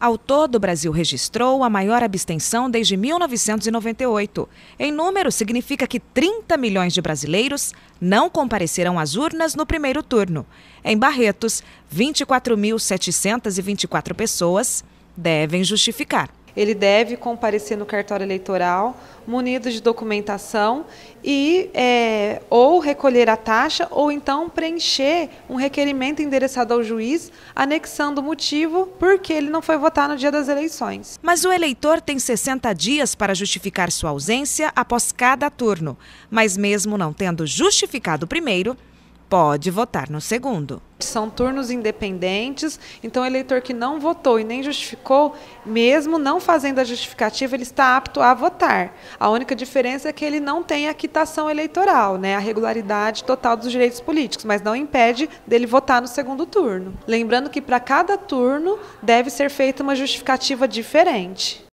Ao todo, o Brasil registrou a maior abstenção desde 1998. Em número, significa que 30 milhões de brasileiros não compareceram às urnas no primeiro turno. Em Barretos, 24.724 pessoas devem justificar. Ele deve comparecer no cartório eleitoral munido de documentação e é, ou recolher a taxa ou então preencher um requerimento endereçado ao juiz anexando o motivo porque ele não foi votar no dia das eleições. Mas o eleitor tem 60 dias para justificar sua ausência após cada turno, mas mesmo não tendo justificado o primeiro, pode votar no segundo. São turnos independentes, então o eleitor que não votou e nem justificou, mesmo não fazendo a justificativa, ele está apto a votar. A única diferença é que ele não tem a quitação eleitoral, né, a regularidade total dos direitos políticos, mas não impede dele votar no segundo turno. Lembrando que para cada turno deve ser feita uma justificativa diferente.